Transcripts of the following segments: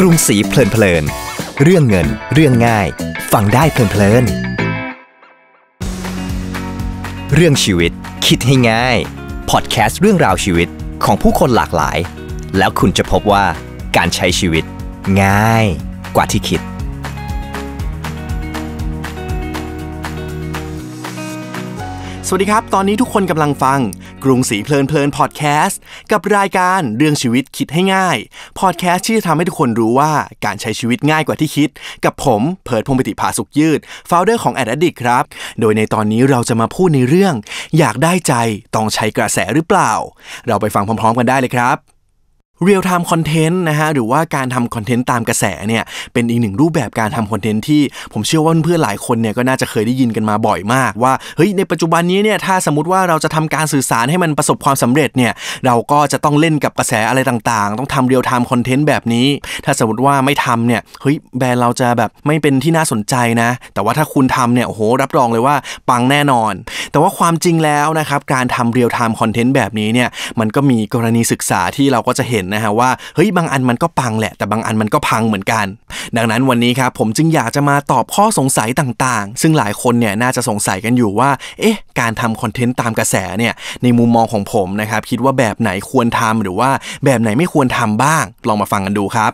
กรุงศรีเพลินเพลิน เรื่องเงินเรื่องง่าย ฟังได้เพลินเพลิน เรื่องชีวิต คิดให้ง่าย พอดแคสต์เรื่องราวชีวิตของผู้คนหลากหลาย แล้วคุณจะพบว่า การใช้ชีวิต ง่าย กว่าที่คิดสวัสดีครับ ตอนนี้ทุกคนกำลังฟัง กรุงศรีเพลินเพลินพอดแคสต์ กับรายการเรื่องชีวิตคิดให้ง่าย พอดแคสต์ที่จะทำให้ทุกคนรู้ว่าการใช้ชีวิตง่ายกว่าที่คิด กับผมเพิดพงปิติภาสุขยืดโฟลเดอร์ของแอดดิกครับ โดยในตอนนี้เราจะมาพูดในเรื่อง อยากได้ใจต้องใช้กระแสหรือเปล่า เราไปฟังพร้อมๆกันได้เลยครับเรียลไทม์คอนเทนต์นะฮะหรือว่าการทำคอนเทนต์ตามกระแสเนี่ยเป็นอีกหนึ่งรูปแบบการทำคอนเทนต์ที่ผมเชื่อว่าเพื่อนๆหลายคนเนี่ยก็น่าจะเคยได้ยินกันมาบ่อยมาก ว่าเฮ้ยในปัจจุบันนี้เนี่ยถ้าสมมติว่าเราจะทำการสื่อสารให้มันประสบความสำเร็จเนี่ยเราก็จะต้องเล่นกับกระแสอะไรต่างๆ ต้องทำเรียลไทม์คอนเทนต์แบบนี้ ถ้าสมมติว่าไม่ทำเนี่ยเฮ้ยแบรนด์เราจะแบบไม่เป็นที่น่าสนใจนะ แต่ว่าถ้าคุณทำเนี่ยโอ้โหรับรองเลยว่าปังแน่นอนแต่ว่าความจริงแล้วนะครับการทำเรียลไทม์คอนเทนต์แบบนี้เนี่ยมันก็มีกรณีศึกษาที่เราก็จะเห็นนะฮะว่าเฮ้ยบางอันมันก็ปังแหละ แต่บางอันมันก็พังเหมือนกัน ดังนั้นวันนี้ครับผมจึงอยากจะมาตอบข้อสงสัยต่าง ๆ ซึ่งหลายคนเนี่ยน่าจะสงสัยกันอยู่ว่าเอ๊ะการทำคอนเทนต์ตามกระแสเนี่ยในมุมมองของผมนะครับคิดว่าแบบไหนควรทำหรือว่าแบบไหนไม่ควรทำบ้าง ลองมาฟังกันดูครับ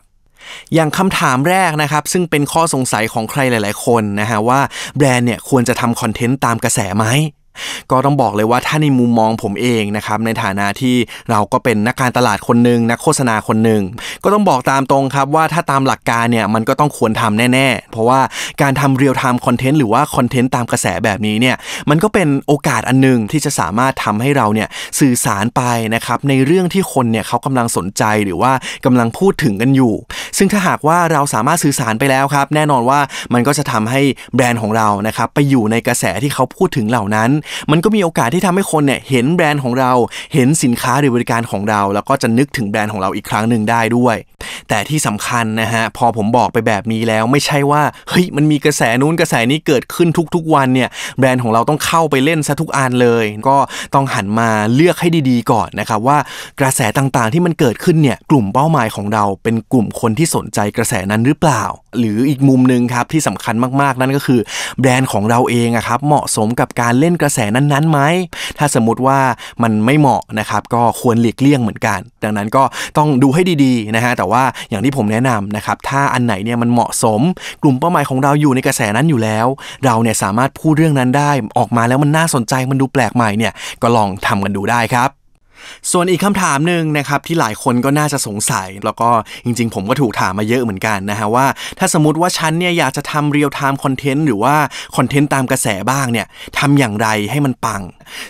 อย่างคำถามแรกนะครับซึ่งเป็นข้อสงสัยของใครหลายๆ คนนะฮะว่าแบรนด์เนี่ยควรจะทำคอนเทนต์ตามกระแสไหมก็ต้องบอกเลยว่าถ้าในมุมมองผมเองนะครับ ในฐานะที่เราก็เป็น นักการตลาดคนหนึ่งนักโฆษณาคนหนึ่ง ก็ต้องบอกตามตรงครับ ว่าถ้าตามหลักการเนี่ย มันก็ต้องควรทำแน่ๆ เพราะว่าการทำเรียลไทม์คอนเทนต์หรือว่าคอนเทนต์ตามกระแสแบบนี้เนี่ยมันก็เป็นโอกาสอันนึง ที่จะสามารถทำให้เราเนี่ยสื่อสารไปนะครับในเรื่องที่คนเนี่ยเขากำลังสนใจหรือว่ากำลังพูดถึงกันอยู่ ซึ่งถ้าหากว่าเราสามารถสื่อสารไปแล้วครับ แน่นอนว่ามันก็จะทำให้แบรนด์ของเรานะครับไปอยู่ในกระแสที่เขาพูดถึงเหล่านั้นมันก็มีโอกาสที่ทำให้คนเนี่ยเห็นแบรนด์ของเรา เห็นสินค้าหรือบริการของเรา แล้วก็จะนึกถึงแบรนด์ของเราอีกครั้งหนึ่งได้ด้วยแต่ที่สำคัญนะฮะพอผมบอกไปแบบนี้แล้ว ไม่ใช่ว่าเฮ้ยมันมีกระแสนู้นกระแสนี้เกิดขึ้นทุก ๆวันเนี่ยแบรนด์ของเราต้องเข้าไปเล่นซะทุกอันเลย ก็ต้องหันมาเลือกให้ดีๆก่อนนะครับว่ากระแสต่างๆ ที่มันเกิดขึ้นเนี่ยกลุ่มเป้าหมายของเรา เป็นกลุ่มคนที่สนใจกระแสนั้นหรือเปล่า หรืออีกมุมหนึ่งครับที่สำคัญมากๆนั่นก็คือ แบรนด์ของเราเองอะครับเหมาะสมกับการเล่นกระแสนั้นๆไหม ถ้าสมมติว่ามันไม่เหมาะนะครับก็ควรหลีกเลี่ยงเหมือนกัน ดังนั้นก็ต้องดูให้ดีๆนะฮะแต่ว่าอย่างที่ผมแนะนำนะครับถ้าอันไหนเนี่ยมันเหมาะสม กลุ่มเป้าหมายของเราอยู่ในกระแสนั้นอยู่แล้ว เราเนี่ยสามารถพูดเรื่องนั้นได้ ออกมาแล้วมันน่าสนใจมันดูแปลกใหม่เนี่ยก็ลองทำกันดูได้ครับส่วนอีกคำถามหนึ่งนะครับที่หลายคนก็น่าจะสงสัย แล้วก็จริงๆผมก็ถูกถามมาเยอะเหมือนกันนะฮะ ว่าถ้าสมมติว่าฉันเนี่ย อยากจะทำเรียลไทม์คอนเทนต์หรือว่าคอนเทนต์ตามกระแสบ้างเนี่ยทำอย่างไรให้มันปัง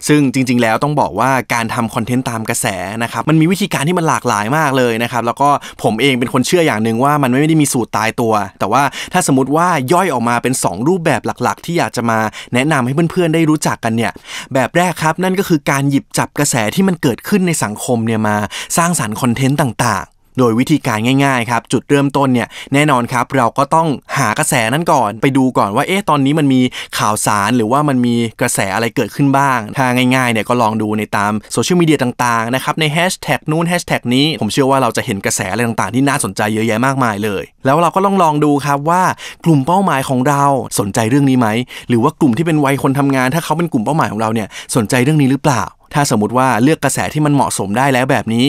ซึ่งจริงๆแล้วต้องบอกว่าการทำคอนเทนต์ตามกระแสนะครับ มันมีวิธีการที่มันหลากหลายมากเลยนะครับ แล้วก็ผมเองเป็นคนเชื่ออย่างหนึ่งว่า มันไม่ได้มีสูตรตายตัว แต่ว่าถ้าสมมติว่าย่อยออกมาเป็น 2 รูปแบบหลักๆ ที่อยากจะมาแนะนำให้เพื่อนๆได้รู้จักกันเนี่ยแบบแรกครับนั่นก็คือการหยิบจับกระแสที่มันเกิดขึ้นในสังคมเนี่ยมาสร้างสารรค์คอนเทนต์ต่างโดยวิธีการง่าย ๆ ครับ จุดเริ่มต้นเนี่ยแน่นอนครับเราก็ต้องหากระแสนั้นก่อน ไปดูก่อนว่าเอ๊ะตอนนี้มันมีข่าวสารหรือว่ามันมีกระแสอะไรเกิดขึ้นบ้างถ้าง่ายๆเนี่ยก็ลองดูในตามโซเชียลมีเดียต่างๆนะครับในแฮชแท็กนู้นแฮชแท็กนี้ ผมเชื่อว่าเราจะเห็นกระแสอะไรต่างๆ ที่น่าสนใจเยอะแยะมากมายเลย แล้วเราก็ลองลองดูครับว่ากลุ่มเป้าหมายของเราสนใจเรื่องนี้ไหมหรือว่ากลุ่มที่เป็นวัยคนทำงานถ้าเขาเป็นกลุ่มเป้าหมายของเราเนี่ยสนใจเรื่องนี้หรือเปล่าถ้าสมมติว่าเลือกกระแสที่มันเหมาะสมได้แล้วแบบนี้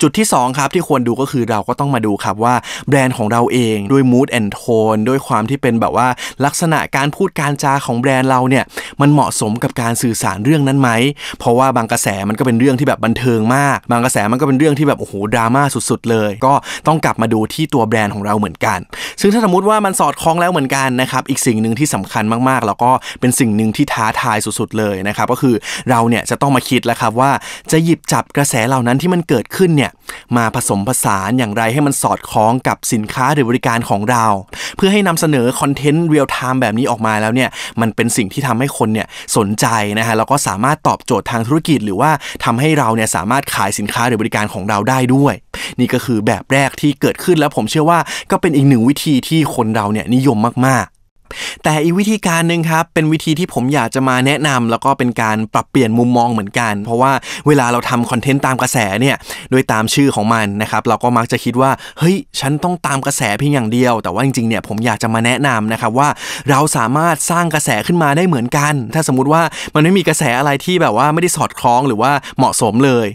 จุดที่2ครับที่ควรดูก็คือเราก็ต้องมาดูครับว่าแบรนด์ของเราเองด้วย mood and tone ด้วยความที่เป็นแบบว่าลักษณะการพูดการจาของแบรนด์เราเนี่ยมันเหมาะสมกับการสื่อสารเรื่องนั้นไหมเพราะว่าบางกระแสมันก็เป็นเรื่องที่แบบบันเทิงมาก บางกระแสมันก็เป็นเรื่องที่แบบโอ้โหดราม่าสุดๆเลย ก็ต้องกลับมาดูที่ตัวแบรนด์ของเราเหมือนกัน ซึ่งถ้าสมมติว่ามันสอดคล้องแล้วเหมือนกันนะครับอีกสิ่งหนึ่งที่สำคัญมากๆ แล้วก็เป็นสิ่งหนึ่งที่ท้าทายสุดๆเลยนะครับก็คือเราเนี่ยจะต้องมาคิดิดแล้วครับว่าจะหยิบจับกระแสเหล่านั้นที่มันเกิดขึ้นเนี่ยมาผสมผสานอย่างไรให้มันสอดคล้องกับสินค้าหรือบริการของเรา เพื่อให้นำเสนอคอนเทนต์เรียลไทม์แบบนี้ออกมาแล้วเนี่ยมันเป็นสิ่งที่ทำให้คนเนี่ยสนใจนะฮะแล้วก็สามารถตอบโจทย์ทางธุรกิจ หรือว่าทำให้เราเนี่ยสามารถขายสินค้าหรือบริการของเราได้ด้วย นี่ก็คือแบบแรกที่เกิดขึ้นแล้วผมเชื่อว่าก็เป็นอีกหนึ่งวิธีที่คนเราเนี่ยนิยมมากแต่อีกวิธีการหนึ่งครับเป็นวิธีที่ผมอยากจะมาแนะนำแล้วก็เป็นการปรับเปลี่ยนมุมมองเหมือนกัน เพราะว่าเวลาเราทำคอนเทนต์ตามกระแสเนี่ยโดยตามชื่อของมันนะครับเราก็มักจะคิดว่า เฮ้ย ฉันต้องตามกระแสเพียงอย่างเดียว แต่ว่าจริงๆเนี่ยผมอยากจะมาแนะนำนะครับว่าเราสามารถสร้างกระแสขึ้นมาได้เหมือนกัน ถ้าสมมติว่ามันไม่มีกระแสอะไรที่แบบว่าไม่ได้สอดคล้องหรือว่าเหมาะสมเลย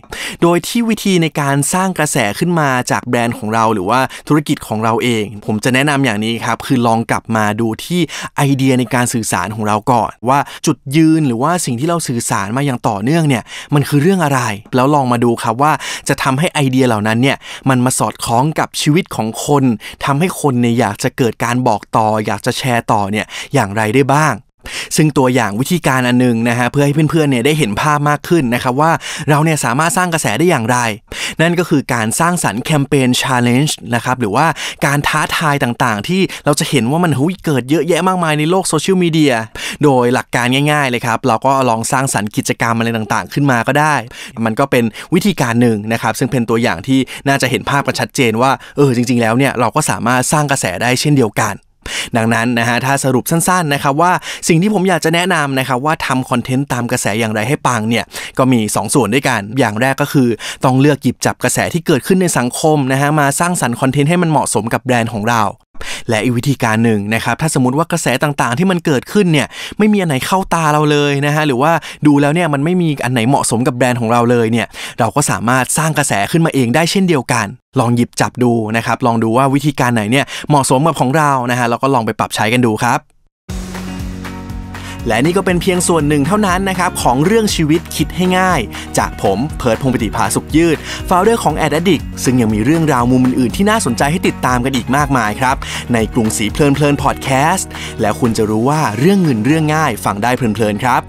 โดยที่วิธีในการสร้างกระแสขึ้นมาจากแบรนด์ของเรา หรือว่าธุรกิจของเราเอง ผมจะแนะนำอย่างนี้ครับคือลองกลับมาดูที่ที่ไอเดียในการสื่อสารของเราก่อน ว่าจุดยืนหรือว่าสิ่งที่เราสื่อสารมาอย่างต่อเนื่องเนี่ยมันคือเรื่องอะไร แล้วลองมาดูครับว่าจะทำให้ไอเดียเหล่านั้นเนี่ยมันมาสอดคล้องกับชีวิตของคน ทำให้คนเนี่ยอยากจะเกิดการบอกต่อ อยากจะแชร์ต่อเนี่ยอย่างไรได้บ้างซึ่งตัวอย่างวิธีการอันนึงนะฮะเพื่อให้เพื่อนๆเนี่ยได้เห็นภาพมากขึ้นนะครับว่าเราเนี่ยสามารถสร้างกระแสได้อย่างไร นั่นก็คือการสร้างสรรค์แคมเปญชาร์เลนจ์นะครับหรือว่าการท้าทายต่างๆที่เราจะเห็นว่ามันหุยเกิดเยอะแยะมากมายในโลกโซเชียลมีเดียโดยหลักการง่าย ๆเลยครับเราก็ลองสร้างสรรค์กิจกรรมอะไรต่างๆ ขึ้นมาก็ได้ มันก็เป็นวิธีการหนึ่งนะครับซึ่งเป็นตัวอย่างที่น่าจะเห็นภาพกันชัดเจนว่าเออจริงๆแล้วเนี่ยเราก็สามารถสร้างกระแสได้เช่นเดียวกันดังนั้นนะฮะถ้าสรุปสั้นๆนะครับว่าสิ่งที่ผมอยากจะแนะนำนะครับว่าทำคอนเทนต์ตามกระแสอย่างไรให้ปังเนี่ยก็มี 2 ส่วนด้วยกัน อย่างแรกก็คือต้องเลือกหยิบจับกระแสที่เกิดขึ้นในสังคมนะฮะมาสร้างสรรค์คอนเทนต์ให้มันเหมาะสมกับแบรนด์ของเราและอีกวิธีการหนึ่งนะครับถ้าสมมติว่ากระแสต่างๆ ที่มันเกิดขึ้นเนี่ยไม่มีอันไหนเข้าตาเราเลยนะฮะหรือว่าดูแล้วเนี่ยมันไม่มีอันไหนเหมาะสมกับแบรนด์ของเราเลยเนี่ยเราก็สามารถสร้างกระแสขึ้นมาเองได้เช่นเดียวกัน ลองหยิบจับดูนะครับลองดูว่าวิธีการไหนเนี่ยเหมาะสมกับของเรานะฮะแล้วก็ลองไปปรับใช้กันดูครับและนี่ก็เป็นเพียงส่วนหนึ่งเท่านั้นนะครับ ของเรื่องชีวิตคิดให้ง่าย จากผมเพิร์ดพงปิติภาสุขยืดฟาวเดอร์ของแอดดิกซึ่งยังมีเรื่องราวมุมอื่นๆ ที่น่าสนใจให้ติดตามกันอีกมากมายครับในกรุงสีเพลินเพลินพอดแคสต์แล้วคุณจะรู้ว่าเรื่องเงินเรื่องง่ายฟังได้เพลินๆครับ